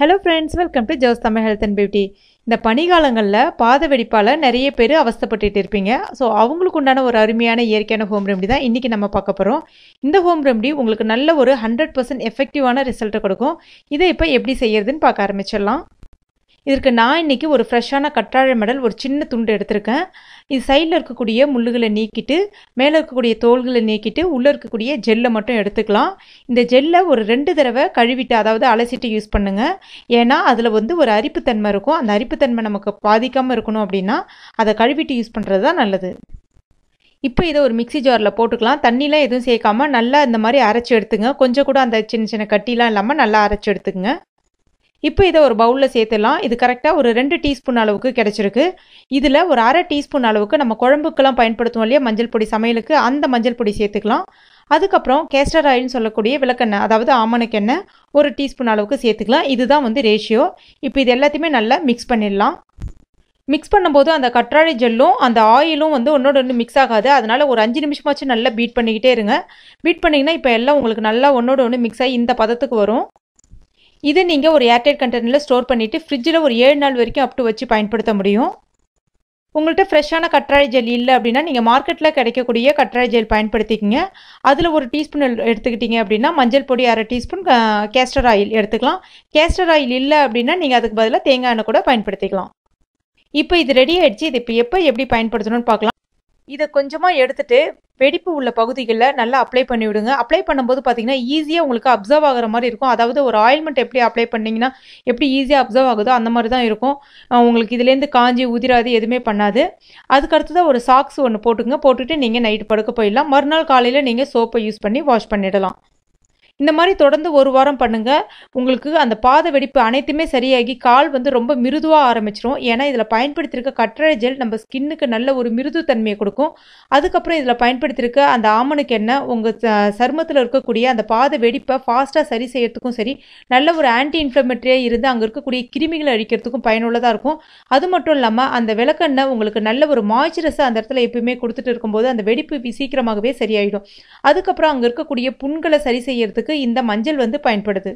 hello friends welcome to Jo's Tamil health and beauty இந்த பனிகாலங்களில் பாத வெடிப்பால் நிறைய பேர் அவஸ்தப்பட்டுட்டு இருப்பீங்க ஸோ அவங்களுக்கு உண்டான ஒரு அருமையான இயற்கையான ஹோம் ரெமடி தான் இன்றைக்கி நம்ம பார்க்க போகிறோம் இந்த ஹோம் ரெமடி உங்களுக்கு நல்ல ஒரு ஹண்ட்ரட் பர்சன்ட் எஃபெக்டிவான ரிசல்ட்டை கொடுக்கும் இதை இப்போ எப்படி செய்யறதுன்னு பார்க்க ஆரம்பிச்சிடலாம் இதற்கு நான் இன்றைக்கி ஒரு ஃப்ரெஷ்ஷான கற்றாழை மடல் ஒரு சின்ன துண்டு எடுத்திருக்கேன் இது சைடில் இருக்கக்கூடிய முள்ளுகளை நீக்கிட்டு மேலே இருக்கக்கூடிய தோள்களை நீக்கிட்டு உள்ளே இருக்கக்கூடிய ஜெல்லை மட்டும் எடுத்துக்கலாம் இந்த ஜெல்லை ஒரு ரெண்டு தடவை கழுவிட்டு அதாவது அலசிட்டு யூஸ் பண்ணுங்கள் ஏன்னா அதில் வந்து ஒரு அரிப்புத்தன்மை இருக்கும் அந்த அரிப்புத்தன்மை நமக்கு பாதிக்காமல் இருக்கணும் அப்படின்னா அதை கழுவிட்டு யூஸ் பண்ணுறது தான் நல்லது இப்போ இதை ஒரு மிக்சி ஜாரில் போட்டுக்கலாம் தண்ணிலாம் எதுவும் சேர்க்காமல் நல்லா இந்த மாதிரி அரைச்சி எடுத்துங்க கொஞ்சம் கூட அந்த சின்ன சின்ன கட்டிலாம் இல்லாமல் நல்லா அரைச்சி எடுத்துக்கோங்க இப்போ இதை ஒரு பவுலில் சேர்த்துடலாம் இது கரெக்டாக ஒரு ரெண்டு டீஸ்பூன் அளவுக்கு கிடச்சிருக்கு இதில் ஒரு அரை டீஸ்பூன் அளவுக்கு நம்ம குழம்புக்கெல்லாம் பயன்படுத்துவோம் இல்லையா மஞ்சள் பொடி சமையலுக்கு அந்த மஞ்சள் பொடி சேர்த்துக்கலாம் அதுக்கப்புறம் கேஸ்டர் ஆயில்னு சொல்லக்கூடிய விளக்கெண்ணெய் அதாவது ஆமணக்கெண்ணெய் ஒரு டீஸ்பூன் அளவுக்கு சேர்த்துக்கலாம் இதுதான் வந்து ரேஷியோ இப்போ இது எல்லாத்தையுமே நல்லா மிக்ஸ் பண்ணிடலாம் மிக்ஸ் பண்ணும்போது அந்த கற்றாழை ஜெல்லும் அந்த ஆயிலும் வந்து ஒன்றோட ஒன்று மிக்ஸ் ஆகாது அதனால் ஒரு அஞ்சு நிமிஷமாச்சும் நல்லா பீட் பண்ணிக்கிட்டே இருங்க பீட் பண்ணிங்கன்னா இப்போ எல்லாம் உங்களுக்கு நல்லா ஒன்றோட ஒன்று மிக்ஸ் ஆகி இந்த பதத்துக்கு வரும் இது நீங்கள் ஒரு ஏர்டைட் கண்டெய்னரில் ஸ்டோர் பண்ணிவிட்டு ஃப்ரிட்ஜில் ஒரு ஏழு நாள் வரைக்கும் அப் வச்சு பயன்படுத்த முடியும் உங்கள்கிட்ட ஃப்ரெஷ்ஷான கற்றாழை ஜெல் இல்லை அப்படின்னா நீங்கள் மார்க்கெட்டில் கிடைக்கக்கூடிய கற்றாழை ஜெல் பயன்படுத்திக்கிங்க அதில் ஒரு டீஸ்பூன் எடுத்துக்கிட்டிங்க அப்படின்னா மஞ்சள் பொடி அரை டீஸ்பூன் கேஸ்டர் ஆயில் எடுத்துக்கலாம் கேஸ்டர் ஆயில் இல்லை அப்படின்னா நீங்கள் அதுக்கு பதிலாக தேங்காய் எண்ணெய் கூட பயன்படுத்திக்கலாம் இப்போ இது ரெடி ஆகிடுச்சு இது இப்போ எப்போ எப்படி பயன்படுத்தணும்னு பார்க்கலாம் இதை கொஞ்சமாக எடுத்துகிட்டு வெடிப்பு உள்ள பகுதிகளில் நல்லா அப்ளை பண்ணி விடுங்க அப்ளை பண்ணும்போது பார்த்தீங்கன்னா ஈஸியாக உங்களுக்கு அப்சர்வ் ஆகிற மாதிரி இருக்கும் அதாவது ஒரு ஆயில்மெண்ட் எப்படி அப்ளை பண்ணிங்கன்னா எப்படி ஈஸியாக அப்சர்வ் ஆகுதோ அந்த மாதிரி தான் இருக்கும் உங்களுக்கு இதுலேருந்து காஞ்சி உதிராது எதுவுமே பண்ணாது தான் ஒரு சாக்ஸ் ஒன்று போட்டுங்க போட்டுட்டு நீங்கள் நைட்டு படுக்க போயிடலாம் மறுநாள் காலையில் நீங்கள் சோப்பை யூஸ் பண்ணி வாஷ் பண்ணிடலாம் இந்த மாதிரி தொடர்ந்து ஒரு வாரம் பண்ணுங்கள் உங்களுக்கு அந்த பாத வெடிப்பு அனைத்துமே சரியாகி கால் வந்து ரொம்ப மிருதுவாக ஆரம்பிச்சிடும் ஏன்னா இதில் பயன்படுத்தியிருக்க கற்றழை ஜெல் நம்ம ஸ்கின்னுக்கு நல்ல ஒரு மிருது தன்மையை கொடுக்கும் அதுக்கப்புறம் இதில் பயன்படுத்தியிருக்க அந்த ஆமனுக்கு என்ன உங்கள் சருமத்தில் இருக்கக்கூடிய அந்த பாத வெடிப்பை ஃபாஸ்ட்டாக சரி செய்யறதுக்கும் சரி நல்ல ஒரு ஆன்டி இன்ஃப்ளமேட்டரியாக இருந்து அங்கே இருக்கக்கூடிய கிருமிகளை அழிக்கிறதுக்கும் பயனுள்ளதாக இருக்கும் அது மட்டும் இல்லாமல் அந்த விளக்கெண்ணெய் உங்களுக்கு நல்ல ஒரு மாய்ச்சரஸை அந்த இடத்துல எப்பயுமே கொடுத்துட்டு இருக்கும்போது அந்த வெடிப்பு சீக்கிரமாகவே சரியாயிடும் அதுக்கப்புறம் அங்கே இருக்கக்கூடிய புண்களை சரி செய்யறதுக்கு இந்த மஞ்சள் வந்து பயன்படுது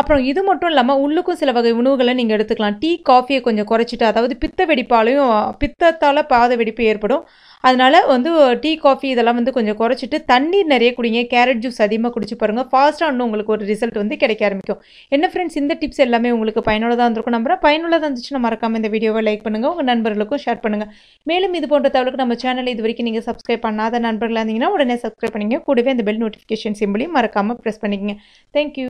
அப்புறம் இது மட்டும் இல்லாமல் உள்ளுக்கும் சில வகை உணவுகளை நீங்கள் எடுத்துக்கலாம் டீ காஃபியை கொஞ்சம் குறைச்சிட்டு அதாவது பித்த வெடிப்பாலையும் பித்தத்தால் பாத வெடிப்பு ஏற்படும் அதனால் வந்து டீ காஃபி இதெல்லாம் வந்து கொஞ்சம் குறைச்சிட்டு தண்ணீர் நிறைய குடிங்க கேரட் ஜூஸ் அதிகமாக குடிச்சு பாருங்கள் ஃபாஸ்ட்டாக இன்னும் உங்களுக்கு ஒரு ரிசல்ட் வந்து கிடைக்க ஆரம்பிக்கும் என்ன ஃப்ரெண்ட்ஸ் இந்த டிப்ஸ் எல்லாமே உங்களுக்கு பயனுள்ளதாக இருந்திருக்கும் நம்புகிறேன் பயனுள்ளதாக இருந்துச்சுன்னா மறக்காமல் இந்த வீடியோவை லைக் பண்ணுங்கள் உங்கள் நண்பர்களுக்கும் ஷேர் பண்ணுங்கள் மேலும் இது போன்ற தவிர்க்கு நம்ம சேனல் இது வரைக்கும் நீங்கள் சப்ஸ்கிரைப் பண்ணாத நண்பர்களாக இருந்தீங்கன்னா உடனே சப்ஸ்கிரைப் பண்ணிங்க கூடவே அந்த பெல் நோட்டிஃபிகேஷன் சிம்பிளையும் மறக்காமல் ப்ரெஸ் பண்ணிக்கோங்க தேங்க்யூ